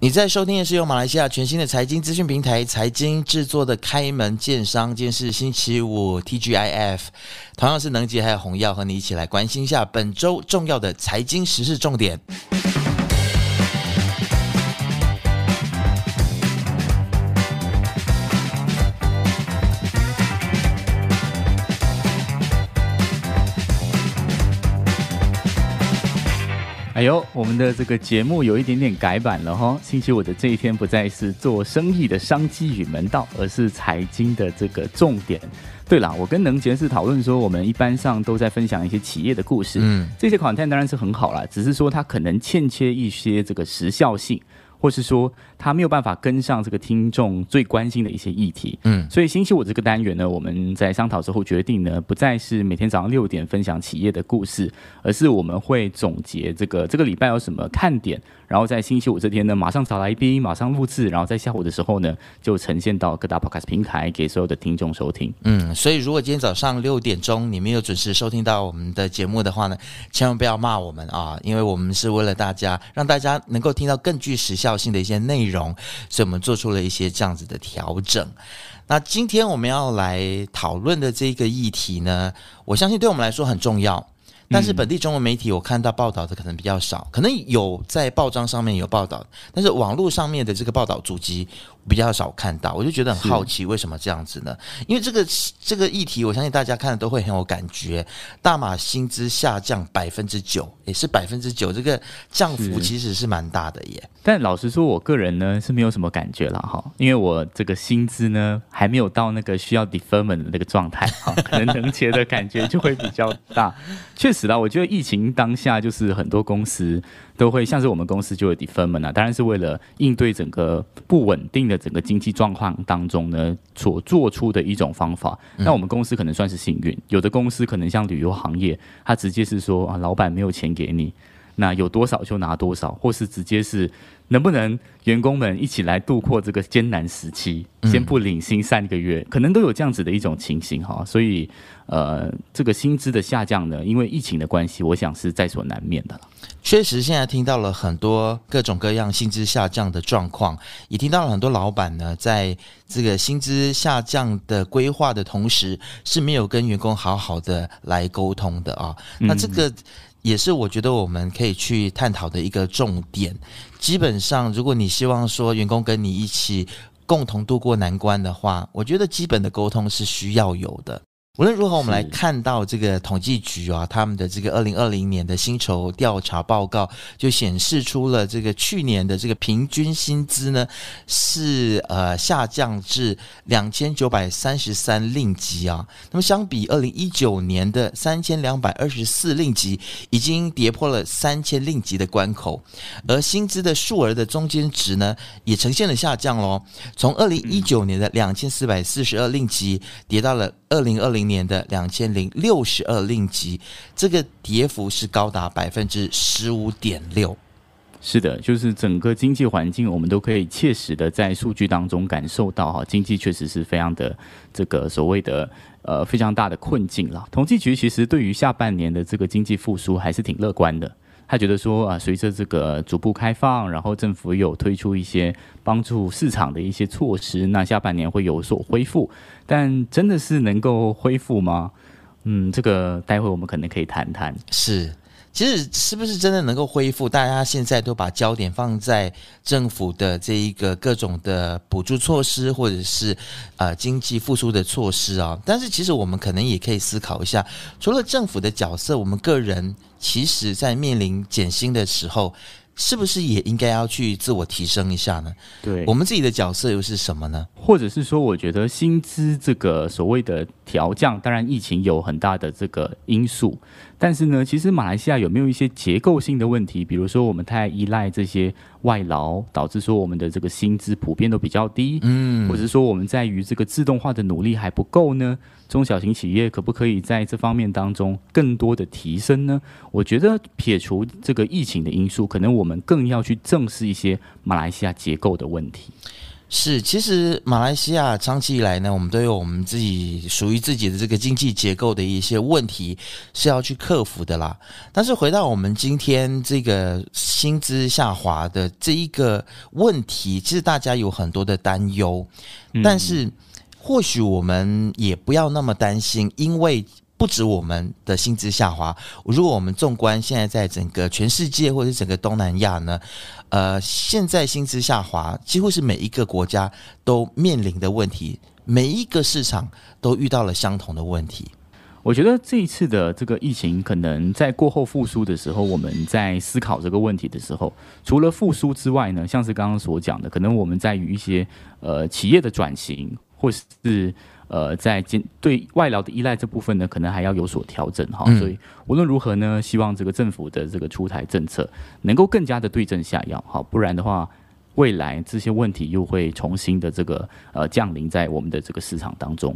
你在收听的是由马来西亚全新的财经资讯平台财经制作的《开门见商》，今天是星期五，T G I F，同样是能杰还有红耀和你一起来关心一下本周重要的财经时事重点。哎呦，我们的这个节目有一点点改版了哈。星期五的这一天不再是做生意的商机与门道，而是财经的这个重点。对了，我跟能杰是讨论说，我们一般上都在分享一些企业的故事，嗯，这些 content 当然是很好了，只是说它可能欠缺一些这个时效性。或是说他没有办法跟上这个听众最关心的一些议题，嗯，所以星期五这个单元呢，我们在商讨之后决定呢，不再是每天早上六点分享企业的故事，而是我们会总结这个这个礼拜有什么看点，然后在星期五这天呢，马上找来宾，马上录制，然后在下午的时候呢，就呈现到各大 podcast 平台给所有的听众收听。嗯，所以如果今天早上六点钟你没有准时收听到我们的节目的话呢，千万不要骂我们啊，因为我们是为了大家，让大家能够听到更具时效。要性的一些内容，所以我们做出了一些这样子的调整。那今天我们要来讨论的这个议题呢，我相信对我们来说很重要，但是本地中文媒体我看到报道的可能比较少，可能有在报章上面有报道，但是网络上面的这个报道主机比较少看到，我就觉得很好奇，为什么这样子呢？因为这个这个议题，我相信大家看的都会很有感觉。大马薪资下降百分之九，也是百分之九，这个降幅其实是蛮大的耶。但老实说，我个人呢是没有什么感觉了哈，因为我这个薪资呢还没有到那个需要 d e f e r e n t 的那个状态哈，可能能节的感觉就会比较大。确实啦，我觉得疫情当下，就是很多公司都会像是我们公司就有 d e f e r e n t 啊，当然是为了应对整个不稳定的。整个经济状况当中呢，所做出的一种方法。那我们公司可能算是幸运，有的公司可能像旅游行业，它直接是说啊，老板没有钱给你。那有多少就拿多少，或是直接是能不能员工们一起来度过这个艰难时期，先不领薪三个月，可能都有这样子的一种情形哈。所以，呃，这个薪资的下降呢，因为疫情的关系，我想是在所难免的了。确实，现在听到了很多各种各样薪资下降的状况，也听到了很多老板呢，在这个薪资下降的规划的同时，是没有跟员工好好的来沟通的啊。那这个。也是我觉得我们可以去探讨的一个重点。基本上，如果你希望说员工跟你一起共同度过难关的话，我觉得基本的沟通是需要有的。无论如何，我们来看到这个统计局啊，他们的这个二零二零年的薪酬调查报告就显示出了这个去年的这个平均薪资呢是呃下降至两千九百三十三令吉啊。那么相比二零一九年的三千两百二十四令吉，已经跌破了三千令吉的关口，而薪资的数额的中间值呢也呈现了下降喽，从二零一九年的两千四百四十二令吉跌到了二零二零。年的两千零六十二令吉，这个跌幅是高达百分之十五点六。是的，就是整个经济环境，我们都可以切实的在数据当中感受到哈，经济确实是非常的这个所谓的呃非常大的困境了。统计局其实对于下半年的这个经济复苏还是挺乐观的。他觉得说啊，随着这个逐步开放，然后政府有推出一些帮助市场的一些措施，那下半年会有所恢复。但真的是能够恢复吗？嗯，这个待会我们可能可以谈谈。是。其实是不是真的能够恢复？大家现在都把焦点放在政府的这一个各种的补助措施，或者是呃经济复苏的措施啊。但是其实我们可能也可以思考一下，除了政府的角色，我们个人其实在面临减薪的时候，是不是也应该要去自我提升一下呢？对我们自己的角色又是什么呢？或者是说，我觉得薪资这个所谓的调降，当然疫情有很大的这个因素。但是呢，其实马来西亚有没有一些结构性的问题？比如说，我们太依赖这些外劳，导致说我们的这个薪资普遍都比较低，嗯，或者说我们在于这个自动化的努力还不够呢？中小型企业可不可以在这方面当中更多的提升呢？我觉得撇除这个疫情的因素，可能我们更要去正视一些马来西亚结构的问题。是，其实马来西亚长期以来呢，我们都有我们自己属于自己的这个经济结构的一些问题是要去克服的啦。但是回到我们今天这个薪资下滑的这一个问题，其实大家有很多的担忧，但是或许我们也不要那么担心，因为。不止我们的薪资下滑，如果我们纵观现在在整个全世界或者整个东南亚呢，呃，现在薪资下滑几乎是每一个国家都面临的问题，每一个市场都遇到了相同的问题。我觉得这一次的这个疫情可能在过后复苏的时候，我们在思考这个问题的时候，除了复苏之外呢，像是刚刚所讲的，可能我们在与一些呃企业的转型或是。呃，在今对外劳的依赖这部分呢，可能还要有所调整哈。所以无论如何呢，希望这个政府的这个出台政策能够更加的对症下药哈，不然的话，未来这些问题又会重新的这个呃降临在我们的这个市场当中。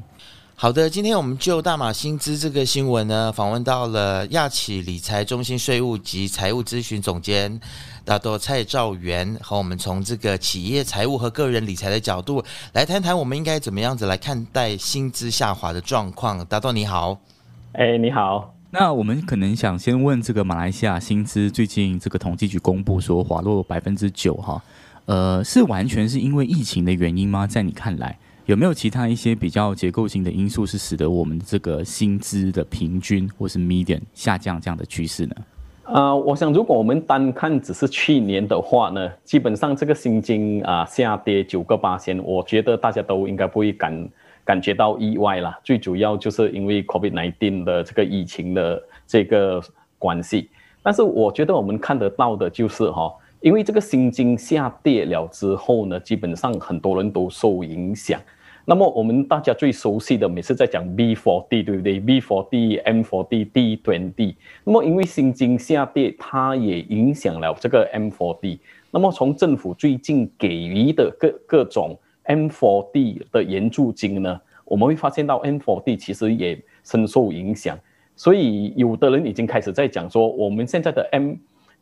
好的，今天我们就大马薪资这个新闻呢，访问到了亚企理财中心税务及财务咨询总监大多蔡兆元，和我们从这个企业财务和个人理财的角度来谈谈，我们应该怎么样子来看待薪资下滑的状况。大多你好，哎你好，那我们可能想先问这个马来西亚薪资最近这个统计局公布说滑落百分之九哈，呃，是完全是因为疫情的原因吗？在你看来？有没有其他一些比较结构性的因素是使得我们这个薪资的平均或是 median 下降这样的趋势呢？啊，我想如果我们单看只是去年的话呢，基本上这个薪金啊下跌九个八千，我觉得大家都应该不会感感觉到意外啦。最主要就是因为 c o v i d nineteen 的这个疫情的这个关系，但是我觉得我们看得到的就是哈。因为这个新金下跌了之后呢，基本上很多人都受影响。那么我们大家最熟悉的，每次在讲 B4D，对不对？B4D、M4D、D 短 D。那么因为新金下跌，它也影响了这个 M4D。那么从政府最近给予的各各种 M4D 的援助金呢，我们会发现到 M4D 其实也深受影响。所以有的人已经开始在讲说，我们现在的 M。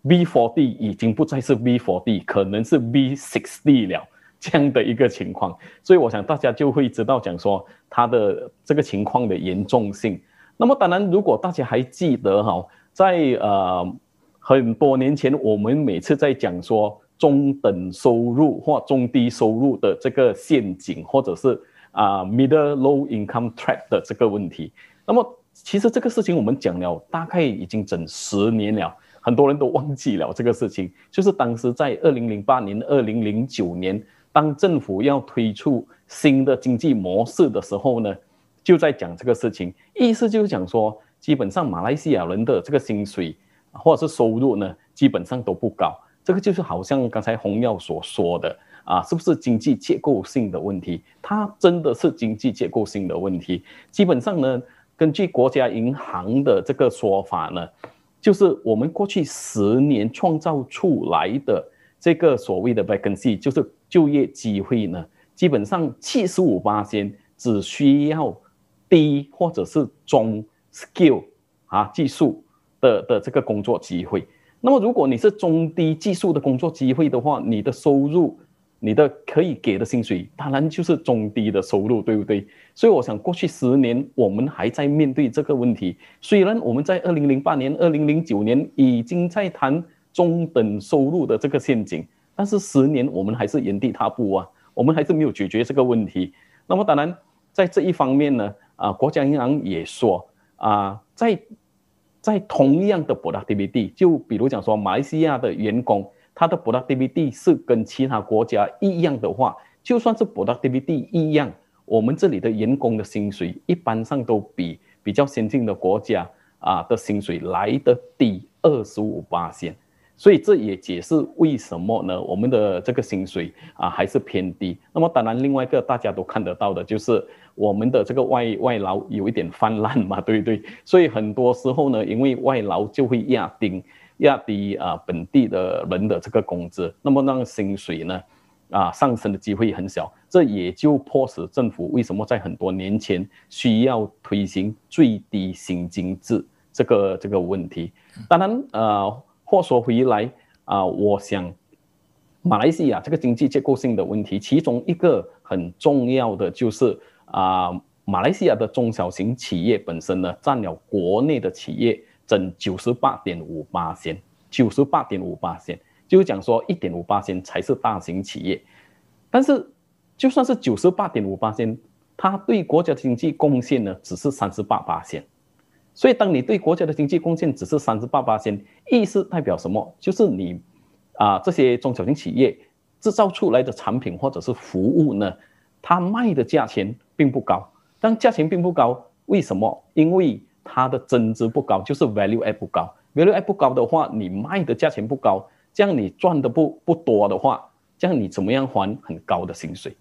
V4D 已经不再是 V4D，可能是 V6D 了，这样的一个情况，所以我想大家就会知道，讲说它的这个情况的严重性。那么，当然，如果大家还记得哈，在呃很多年前，我们每次在讲说中等收入或中低收入的这个陷阱，或者是啊 middle low income trap 的这个问题，那么其实这个事情我们讲了大概已经整十年了。很多人都忘记了这个事情，就是当时在二零零八年、二零零九年，当政府要推出新的经济模式的时候呢，就在讲这个事情，意思就是讲说，基本上马来西亚人的这个薪水或者是收入呢，基本上都不高。这个就是好像刚才洪耀所说的啊，是不是经济结构性的问题？它真的是经济结构性的问题。基本上呢，根据国家银行的这个说法呢。就是我们过去十年创造出来的这个所谓的 vacancy，就是就业机会呢，基本上七十五八千，只需要低或者是中 skill 啊技术的的这个工作机会。那么如果你是中低技术的工作机会的话，你的收入。你的可以给的薪水，当然就是中低的收入，对不对？所以我想，过去十年我们还在面对这个问题。虽然我们在二零零八年、二零零九年已经在谈中等收入的这个陷阱，但是十年我们还是原地踏步啊，我们还是没有解决这个问题。那么当然，在这一方面呢，啊，国家银行也说啊，在在同样的 u c t t d 就比如讲说马来西亚的员工。它的 r o DVD 是跟其他国家一样的话，就算是 r o DVD 一样，我们这里的员工的薪水一般上都比比较先进的国家啊的薪水来的低二十五八线。所以这也解释为什么呢？我们的这个薪水啊还是偏低。那么当然，另外一个大家都看得到的就是我们的这个外外劳有一点泛滥嘛，对不对？所以很多时候呢，因为外劳就会压丁，压低啊本地的人的这个工资，那么那个薪水呢，啊上升的机会很小，这也就迫使政府为什么在很多年前需要推行最低薪金制这个这个问题。当然，呃，话说回来啊，我想马来西亚这个经济结构性的问题，其中一个很重要的就是啊，马来西亚的中小型企业本身呢，占了国内的企业。整九十八点五八仙，九十八点五八仙就是讲说一点五八仙才是大型企业，但是就算是九十八点五八仙，它对国家经济贡献呢只是三十八八仙，所以当你对国家的经济贡献只是三十八八仙，意思代表什么？就是你，啊这些中小型企业制造出来的产品或者是服务呢，它卖的价钱并不高，但价钱并不高，为什么？因为它的增值不高，就是 value 值不高。value 值不高的话，你卖的价钱不高，这样你赚的不不多的话，这样你怎么样还很高的薪水？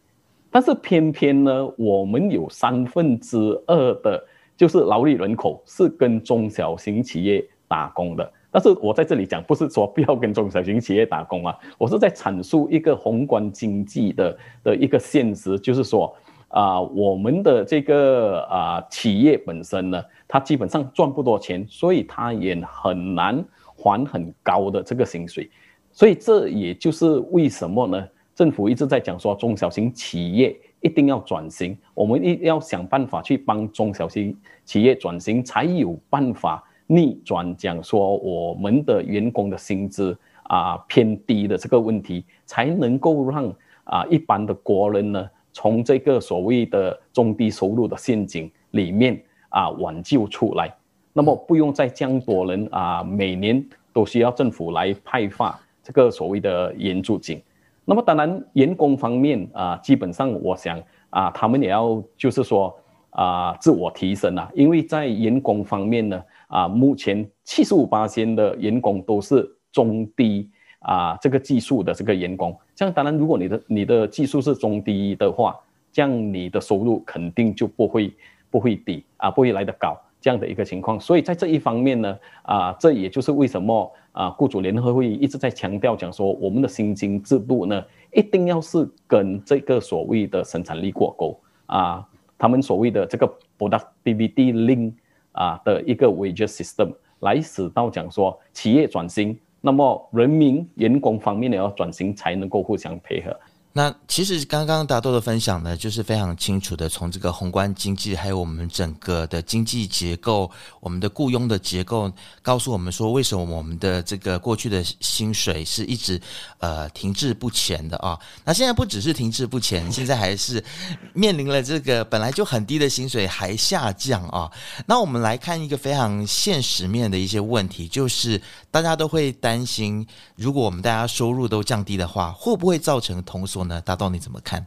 但是偏偏呢，我们有三分之二的，就是劳力人口是跟中小型企业打工的。但是我在这里讲，不是说不要跟中小型企业打工啊，我是在阐述一个宏观经济的的一个现实，就是说。啊，我们的这个啊，企业本身呢，它基本上赚不多钱，所以它也很难还很高的这个薪水。所以这也就是为什么呢？政府一直在讲说，中小型企业一定要转型，我们一要想办法去帮中小型企业转型，才有办法逆转，讲说我们的员工的薪资啊偏低的这个问题，才能够让啊一般的国人呢。从这个所谓的中低收入的陷阱里面啊挽救出来，那么不用再这样多人啊，每年都需要政府来派发这个所谓的援助金。那么当然，员工方面啊，基本上我想啊，他们也要就是说啊，自我提升啊，因为在员工方面呢啊，目前七十五八千的员工都是中低。啊，这个技术的这个员工，像当然，如果你的你的技术是中低的话，这样你的收入肯定就不会不会低啊，不会来的高这样的一个情况。所以在这一方面呢，啊，这也就是为什么啊，雇主联合会一直在强调讲说，我们的薪金制度呢，一定要是跟这个所谓的生产力挂钩啊，他们所谓的这个 productivity link 啊的一个 wage system 来使到讲说企业转型。那么，人民员工方面的要转型，才能够互相配合。那其实刚刚达多的分享呢，就是非常清楚的从这个宏观经济，还有我们整个的经济结构、我们的雇佣的结构，告诉我们说为什么我们的这个过去的薪水是一直呃停滞不前的啊。那现在不只是停滞不前，现在还是面临了这个本来就很低的薪水还下降啊。那我们来看一个非常现实面的一些问题，就是大家都会担心，如果我们大家收入都降低的话，会不会造成通缩？呢？大刀，你怎么看？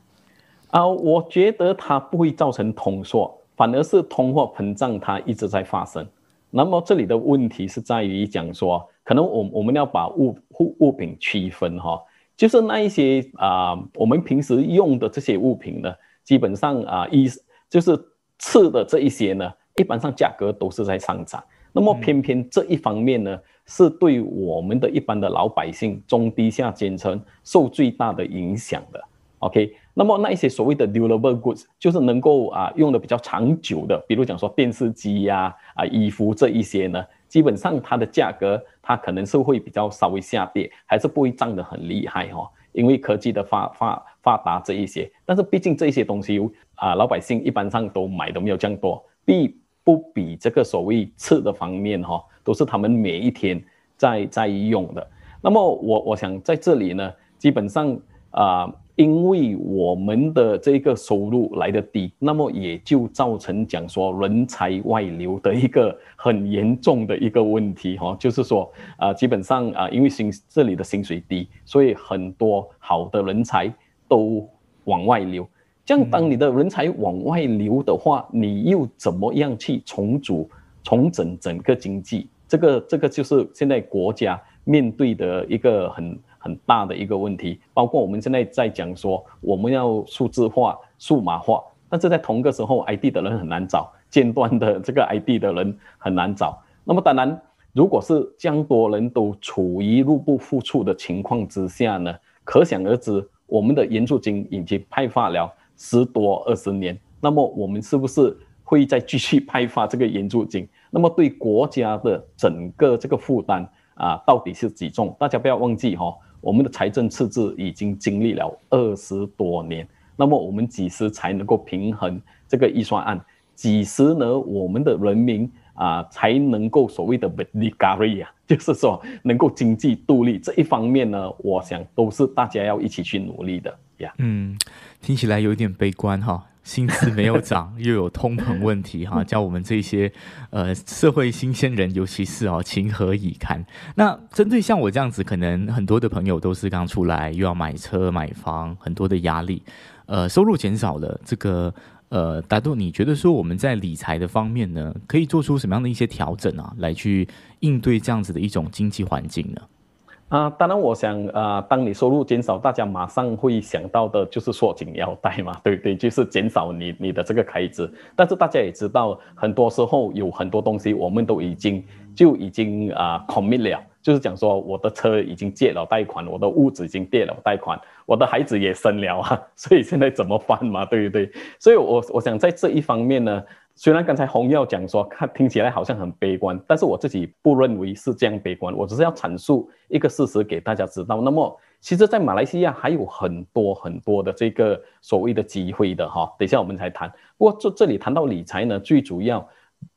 啊，我觉得它不会造成通缩，反而是通货膨胀，它一直在发生。那么这里的问题是在于讲说，可能我我们要把物物物品区分哈，就是那一些啊，我们平时用的这些物品呢，基本上啊，一就是次的这一些呢，一般上价格都是在上涨。那么偏偏这一方面呢，是对我们的一般的老百姓、中低下阶层受最大的影响的。OK，那么那一些所谓的 durable goods，就是能够啊用的比较长久的，比如讲说电视机呀、啊衣服这一些呢，基本上它的价格它可能是会比较稍微下跌，还是不会涨的很厉害哈，因为科技的发发发达这一些，但是毕竟这些东西啊老百姓一般上都买都没有这样多，比。不比这个所谓次的方面哈，都是他们每一天在在用的。那么我我想在这里呢，基本上啊，因为我们的这个收入来的低，那么也就造成讲说人才外流的一个很严重的一个问题哈，就是说啊，基本上啊，因为薪这里的薪水低，所以很多好的人才都往外流。这样，当你的人才往外流的话，你又怎么样去重组、重整整个经济？这个、这个就是现在国家面对的一个很很大的一个问题。包括我们现在在讲说，我们要数字化、数码化，但是在同个时候，ID 的人很难找，尖端的这个 ID 的人很难找。那么，当然，如果是这样多人都处于入不敷出的情况之下呢，可想而知，我们的援助金已经派发了。十多二十年，那么我们是不是会再继续派发这个援助金？那么对国家的整个这个负担啊，到底是几重？大家不要忘记哈，我们的财政赤字已经经历了二十多年，那么我们几时才能够平衡这个预算案？几时呢？我们的人民啊才能够所谓的维利加瑞啊，就是说能够经济独立这一方面呢？我想都是大家要一起去努力的。嗯，听起来有点悲观哈，薪资没有涨，又有通膨问题哈，叫 我们这些呃社会新鲜人，尤其是哦，情何以堪？那针对像我这样子，可能很多的朋友都是刚出来，又要买车买房，很多的压力，呃，收入减少了，这个呃，达栋，你觉得说我们在理财的方面呢，可以做出什么样的一些调整啊，来去应对这样子的一种经济环境呢？啊，当然，我想啊，当你收入减少，大家马上会想到的就是缩紧腰带嘛，对不对？就是减少你你的这个开支。但是大家也知道，很多时候有很多东西我们都已经就已经啊，commit 了，就是讲说我的车已经借了贷款，我的屋子已经借了贷款，我的孩子也生了啊，所以现在怎么办嘛，对不对？所以我我想在这一方面呢。虽然刚才洪耀讲说，看听起来好像很悲观，但是我自己不认为是这样悲观，我只是要阐述一个事实给大家知道。那么，其实，在马来西亚还有很多很多的这个所谓的机会的哈。等一下我们才谈。不过这这里谈到理财呢，最主要，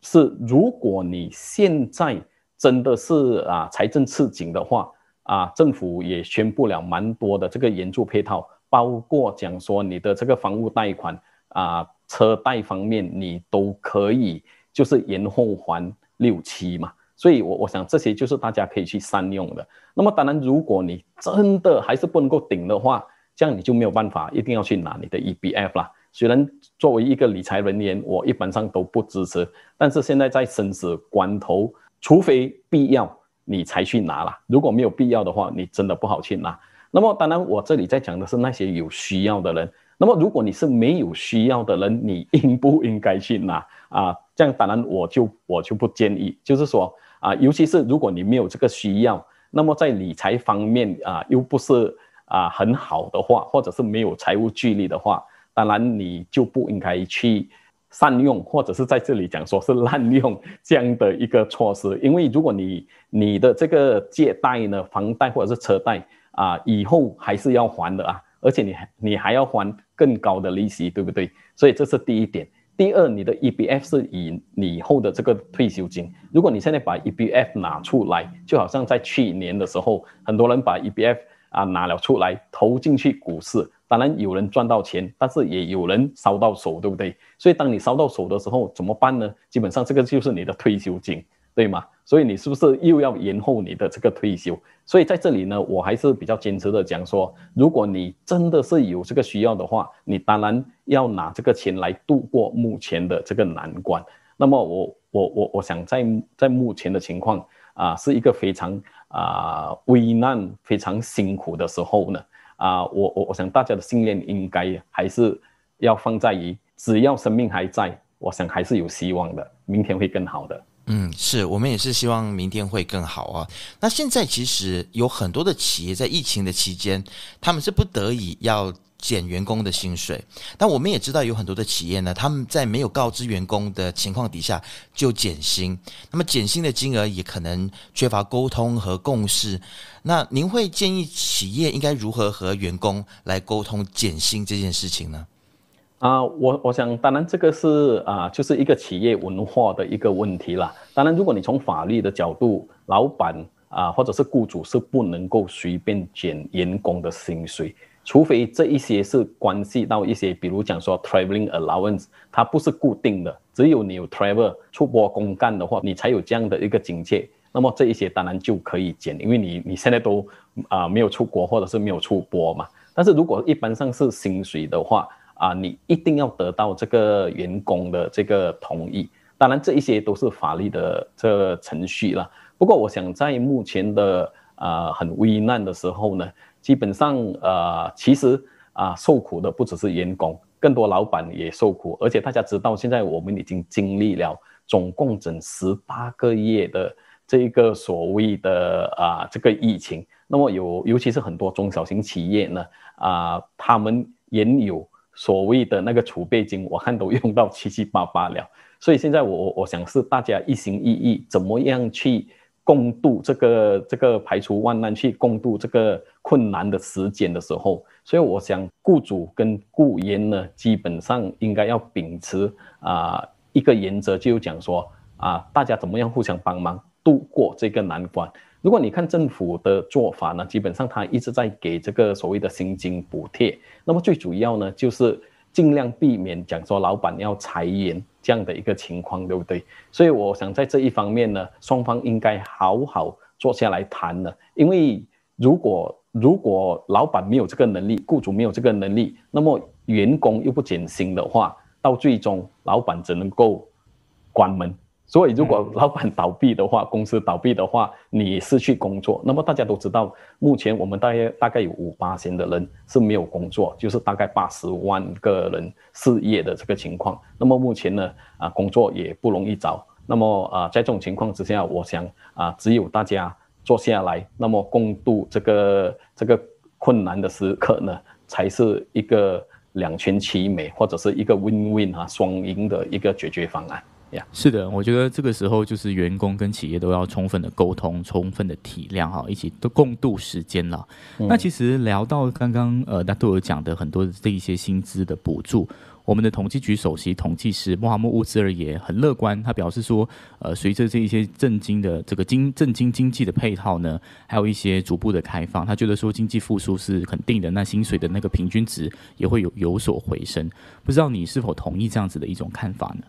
是如果你现在真的是啊财政赤紧的话啊，政府也宣布了蛮多的这个援助配套，包括讲说你的这个房屋贷款啊。车贷方面，你都可以，就是延后还六七嘛，所以，我我想这些就是大家可以去善用的。那么，当然，如果你真的还是不能够顶的话，这样你就没有办法，一定要去拿你的 E B F 啦。虽然作为一个理财人员，我一般上都不支持，但是现在在生死关头，除非必要，你才去拿啦。如果没有必要的话，你真的不好去拿。那么，当然，我这里在讲的是那些有需要的人。那么，如果你是没有需要的人，你应不应该去拿啊，这样当然我就我就不建议，就是说啊，尤其是如果你没有这个需要，那么在理财方面啊，又不是啊很好的话，或者是没有财务距离的话，当然你就不应该去善用，或者是在这里讲说是滥用这样的一个措施，因为如果你你的这个借贷呢，房贷或者是车贷啊，以后还是要还的啊，而且你还你还要还。更高的利息，对不对？所以这是第一点。第二，你的 EBF 是以你后的这个退休金。如果你现在把 EBF 拿出来，就好像在去年的时候，很多人把 EBF 啊拿了出来投进去股市。当然有人赚到钱，但是也有人烧到手，对不对？所以当你烧到手的时候怎么办呢？基本上这个就是你的退休金，对吗？所以你是不是又要延后你的这个退休？所以在这里呢，我还是比较坚持的讲说，如果你真的是有这个需要的话，你当然要拿这个钱来度过目前的这个难关。那么我我我我想在在目前的情况啊，是一个非常啊危难、非常辛苦的时候呢啊，我我我想大家的信念应该还是要放在于，只要生命还在，我想还是有希望的，明天会更好的。嗯，是我们也是希望明天会更好啊。那现在其实有很多的企业在疫情的期间，他们是不得已要减员工的薪水。但我们也知道有很多的企业呢，他们在没有告知员工的情况底下就减薪。那么减薪的金额也可能缺乏沟通和共识。那您会建议企业应该如何和员工来沟通减薪这件事情呢？啊，我我想，当然这个是啊，就是一个企业文化的一个问题啦。当然，如果你从法律的角度，老板啊或者是雇主是不能够随便减员工的薪水，除非这一些是关系到一些，比如讲说 traveling allowance，它不是固定的，只有你有 travel 出国公干的话，你才有这样的一个津贴。那么这一些当然就可以减，因为你你现在都啊没有出国或者是没有出国嘛。但是如果一般上是薪水的话，啊，你一定要得到这个员工的这个同意。当然，这一些都是法律的这程序了。不过，我想在目前的啊很危难的时候呢，基本上啊，其实啊，受苦的不只是员工，更多老板也受苦。而且大家知道，现在我们已经经历了总共整十八个月的这一个所谓的啊这个疫情。那么有，尤其是很多中小型企业呢，啊，他们也有。所谓的那个储备金，我看都用到 七七八八了，所以现在我我想是大家一心一意，怎么样去共度这个这个排除万难去共度这个困难的时间的时候，所以我想雇主跟雇员呢，基本上应该要秉持啊一个原则，就讲说啊大家怎么样互相帮忙度过这个难关。如果你看政府的做法呢，基本上他一直在给这个所谓的薪金补贴。那么最主要呢，就是尽量避免讲说老板要裁员这样的一个情况，对不对？所以我想在这一方面呢，双方应该好好坐下来谈了。因为如果如果老板没有这个能力，雇主没有这个能力，那么员工又不减薪的话，到最终老板只能够关门。所以，如果老板倒闭的话，公司倒闭的话，你是去工作。那么大家都知道，目前我们大约大概有五八千的人是没有工作，就是大概八十万个人失业的这个情况。那么目前呢，啊，工作也不容易找。那么啊，在这种情况之下，我想啊，只有大家坐下来，那么共度这个这个困难的时刻呢，才是一个两全其美，或者是一个 win win 啊，双赢的一个解决方案。是的，我觉得这个时候就是员工跟企业都要充分的沟通，充分的体谅哈，一起都共度时间了。那其实聊到刚刚呃，纳杜尔讲的很多这一些薪资的补助，我们的统计局首席统计师穆罕默乌兹尔也很乐观，他表示说，呃，随着这一些震惊的这个经震惊经济的配套呢，还有一些逐步的开放，他觉得说经济复苏是肯定的，那薪水的那个平均值也会有有所回升。不知道你是否同意这样子的一种看法呢？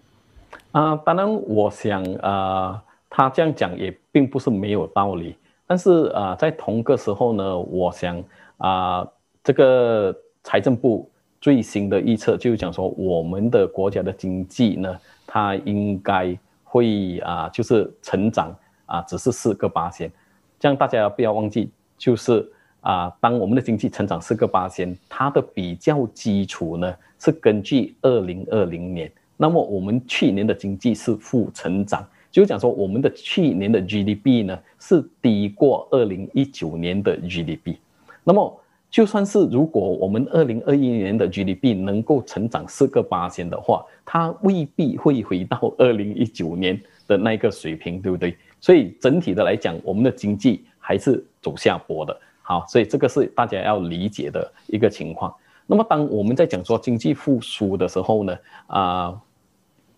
啊，当然，我想啊，他这样讲也并不是没有道理。但是啊，在同个时候呢，我想啊，这个财政部最新的预测就是讲说，我们的国家的经济呢，它应该会啊，就是成长啊，只是四个八千。这样大家不要忘记，就是啊，当我们的经济成长四个八千，它的比较基础呢，是根据二零二零年。那么我们去年的经济是负成长，就是讲说我们的去年的 GDP 呢是低过二零一九年的 GDP，那么就算是如果我们二零二一年的 GDP 能够成长四个八千的话，它未必会回到二零一九年的那个水平，对不对？所以整体的来讲，我们的经济还是走下坡的。好，所以这个是大家要理解的一个情况。那么当我们在讲说经济复苏的时候呢，啊。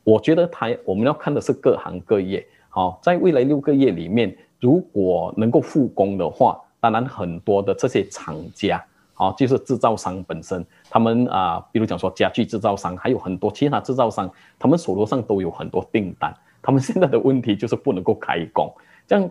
我觉得他我们要看的是各行各业。好，在未来六个月里面，如果能够复工的话，当然很多的这些厂家，好，就是制造商本身，他们啊，比如讲说家具制造商，还有很多其他制造商，他们手头上都有很多订单。他们现在的问题就是不能够开工。这样，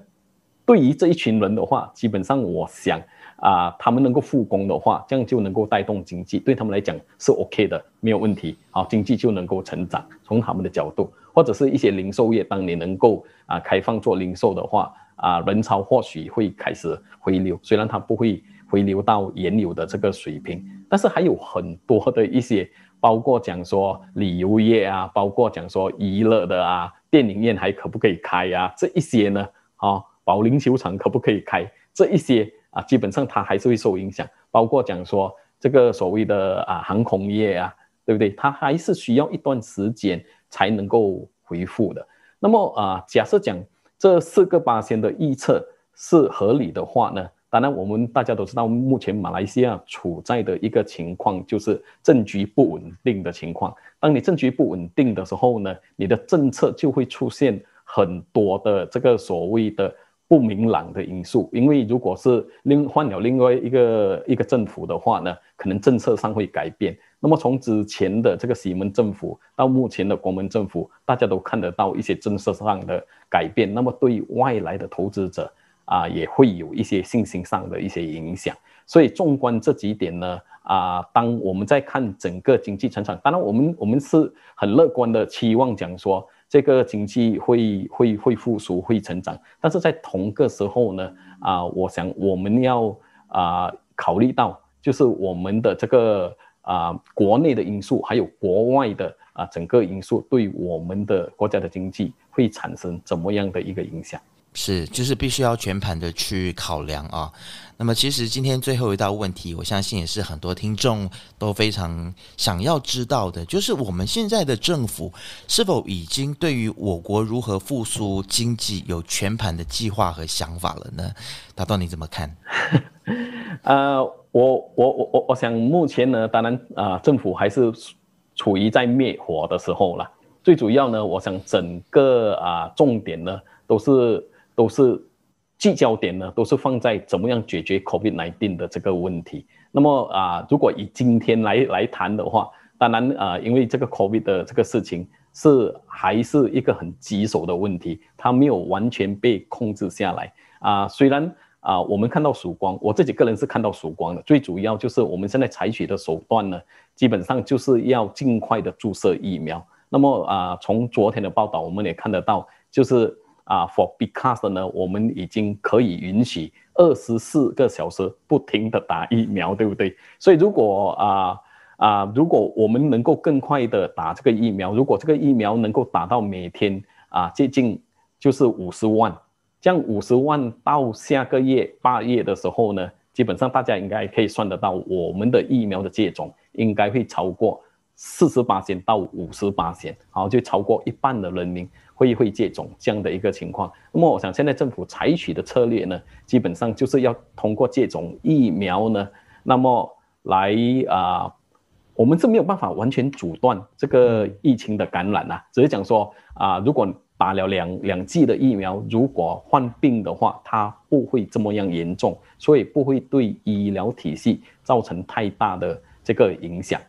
对于这一群人的话，基本上我想。啊，他们能够复工的话，这样就能够带动经济，对他们来讲是 OK 的，没有问题。好，经济就能够成长。从他们的角度，或者是一些零售业，当你能够啊开放做零售的话，啊，人潮或许会开始回流。虽然它不会回流到原有的这个水平，但是还有很多的一些，包括讲说旅游业啊，包括讲说娱乐的啊，电影院还可不可以开啊？这一些呢？啊，保龄球场可不可以开？这一些。啊，基本上它还是会受影响，包括讲说这个所谓的啊航空业啊，对不对？它还是需要一段时间才能够恢复的。那么啊，假设讲这四个八仙的预测是合理的话呢？当然，我们大家都知道，目前马来西亚处在的一个情况就是政局不稳定的情况。当你政局不稳定的时候呢，你的政策就会出现很多的这个所谓的。不明朗的因素，因为如果是另换了另外一个一个政府的话呢，可能政策上会改变。那么从之前的这个西门政府到目前的国门政府，大家都看得到一些政策上的改变。那么对外来的投资者啊，也会有一些信心上的一些影响。所以纵观这几点呢，啊，当我们在看整个经济成长，当然我们我们是很乐观的期望讲说。这个经济会会会复苏、会成长，但是在同个时候呢，啊，我想我们要啊考虑到，就是我们的这个啊国内的因素，还有国外的啊整个因素，对我们的国家的经济会产生怎么样的一个影响？是，就是必须要全盘的去考量啊。那么，其实今天最后一道问题，我相信也是很多听众都非常想要知道的，就是我们现在的政府是否已经对于我国如何复苏经济有全盘的计划和想法了呢？他到你怎么看？啊，我我我我，我想目前呢，当然啊，政府还是处于在灭火的时候了。最主要呢，我想整个啊，重点呢都是。都是聚焦点呢，都是放在怎么样解决 COVID 来定的这个问题。那么啊，如果以今天来来谈的话，当然啊，因为这个 COVID 的这个事情是还是一个很棘手的问题，它没有完全被控制下来啊。虽然啊，我们看到曙光，我自己个人是看到曙光的。最主要就是我们现在采取的手段呢，基本上就是要尽快的注射疫苗。那么啊，从昨天的报道我们也看得到，就是。啊，For because 呢，我们已经可以允许二十四个小时不停的打疫苗，对不对？所以如果啊啊，如果我们能够更快的打这个疫苗，如果这个疫苗能够打到每天啊接近就是五十万，这样五十万到下个月八月的时候呢，基本上大家应该可以算得到我们的疫苗的接种应该会超过四十八千到五十八然好，就超过一半的人民。会会这种这样的一个情况，那么我想现在政府采取的策略呢，基本上就是要通过这种疫苗呢，那么来啊，我们是没有办法完全阻断这个疫情的感染啊，只是讲说啊，如果打了两两剂的疫苗，如果患病的话，它不会这么样严重，所以不会对医疗体系造成太大的这个影响。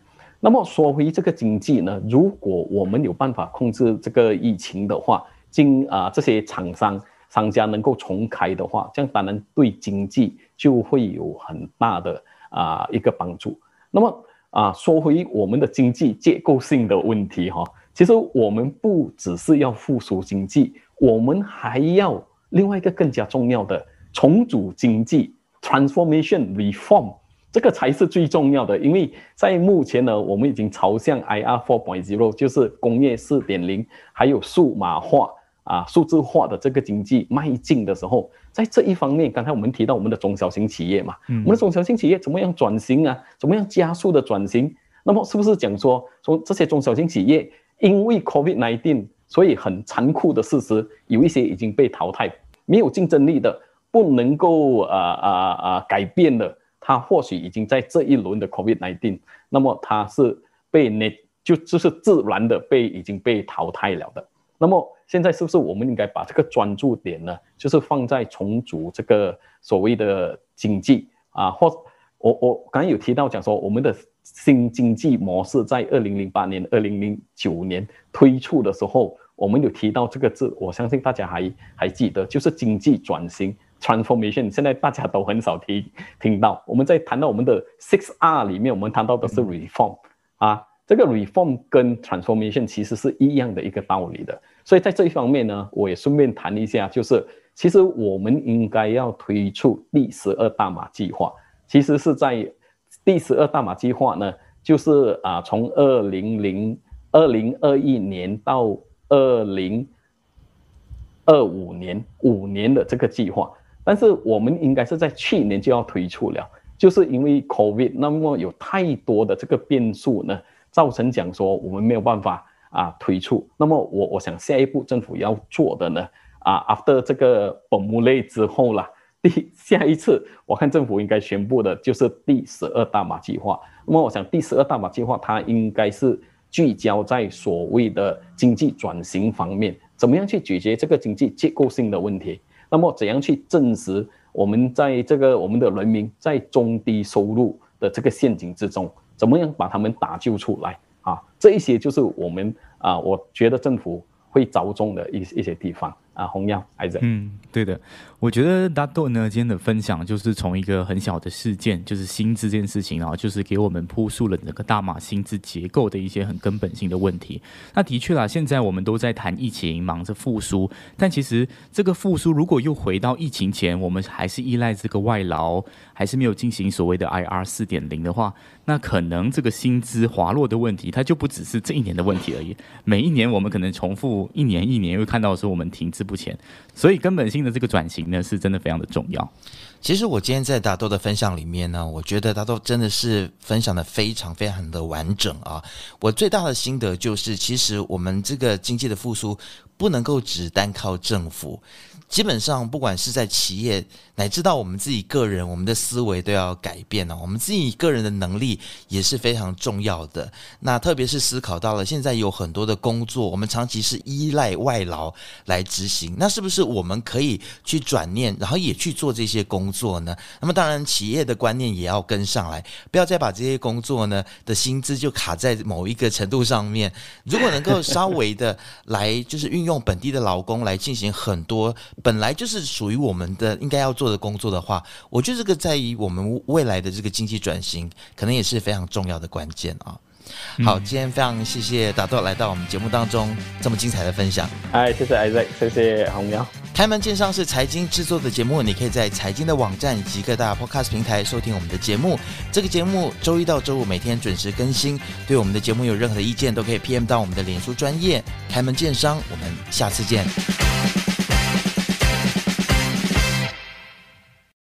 那么说回这个经济呢，如果我们有办法控制这个疫情的话，经啊这些厂商、商家能够重开的话，这样当然对经济就会有很大的啊一个帮助。那么啊说回我们的经济结构性的问题哈，其实我们不只是要复苏经济，我们还要另外一个更加重要的重组经济 （transformation reform）。这个才是最重要的，因为在目前呢，我们已经朝向 I R Four Point Zero，就是工业四点零，还有数码化啊、数字化的这个经济迈进的时候，在这一方面，刚才我们提到我们的中小型企业嘛，我们的中小型企业怎么样转型啊？怎么样加速的转型？那么是不是讲说，从这些中小型企业因为 COVID Nineteen，所以很残酷的事实，有一些已经被淘汰，没有竞争力的，不能够啊啊啊改变的。他或许已经在这一轮的 COVID nineteen 那么他是被那就就是自然的被已经被淘汰了的。那么现在是不是我们应该把这个专注点呢，就是放在重组这个所谓的经济啊？或我我刚才有提到讲说，我们的新经济模式在二零零八年、二零零九年推出的时候，我们有提到这个字，我相信大家还还记得，就是经济转型。Transformation 现在大家都很少听听到。我们在谈到我们的 Six R 里面，我们谈到的是 Reform 啊，这个 Reform 跟 Transformation 其实是一样的一个道理的。所以在这一方面呢，我也顺便谈一下，就是其实我们应该要推出第十二大马计划。其实是在第十二大马计划呢，就是啊，从二零零二零二一年到二零二五年五年的这个计划。但是我们应该是在去年就要推出了，就是因为 COVID，那么有太多的这个变数呢，造成讲说我们没有办法啊推出。那么我我想下一步政府要做的呢，啊，after 这个本木类之后啦，第下一次我看政府应该宣布的就是第十二大马计划。那么我想第十二大马计划它应该是聚焦在所谓的经济转型方面，怎么样去解决这个经济结构性的问题。那么，怎样去证实我们在这个我们的人民在中低收入的这个陷阱之中，怎么样把他们打救出来啊？这一些就是我们啊，我觉得政府会着重的一一些地方。啊，弘扬孩子。嗯，对的，我觉得大 do 呢今天的分享就是从一个很小的事件，就是薪资这件事情啊，就是给我们铺述了整个大马薪资结构的一些很根本性的问题。那的确啦，现在我们都在谈疫情，忙着复苏，但其实这个复苏如果又回到疫情前，我们还是依赖这个外劳，还是没有进行所谓的 IR 四点零的话，那可能这个薪资滑落的问题，它就不只是这一年的问题而已。每一年我们可能重复一年一年，又看到说我们停滞。不前，所以根本性的这个转型呢，是真的非常的重要。其实我今天在达豆的分享里面呢，我觉得达豆真的是分享的非常非常的完整啊。我最大的心得就是，其实我们这个经济的复苏不能够只单靠政府。基本上，不管是在企业，乃至到我们自己个人，我们的思维都要改变了。我们自己个人的能力也是非常重要的。那特别是思考到了，现在有很多的工作，我们长期是依赖外劳来执行，那是不是我们可以去转念，然后也去做这些工作呢？那么，当然企业的观念也要跟上来，不要再把这些工作呢的薪资就卡在某一个程度上面。如果能够稍微的来，就是运用本地的劳工来进行很多。本来就是属于我们的应该要做的工作的话，我觉得这个在于我们未来的这个经济转型，可能也是非常重要的关键啊。好，今天非常谢谢达豆来到我们节目当中这么精彩的分享。哎，谢谢艾瑞，谢谢红喵。开门见商是财经制作的节目，你可以在财经的网站以及各大 Podcast 平台收听我们的节目。这个节目周一到周五每天准时更新。对我们的节目有任何的意见，都可以 PM 到我们的脸书专业开门见商。我们下次见。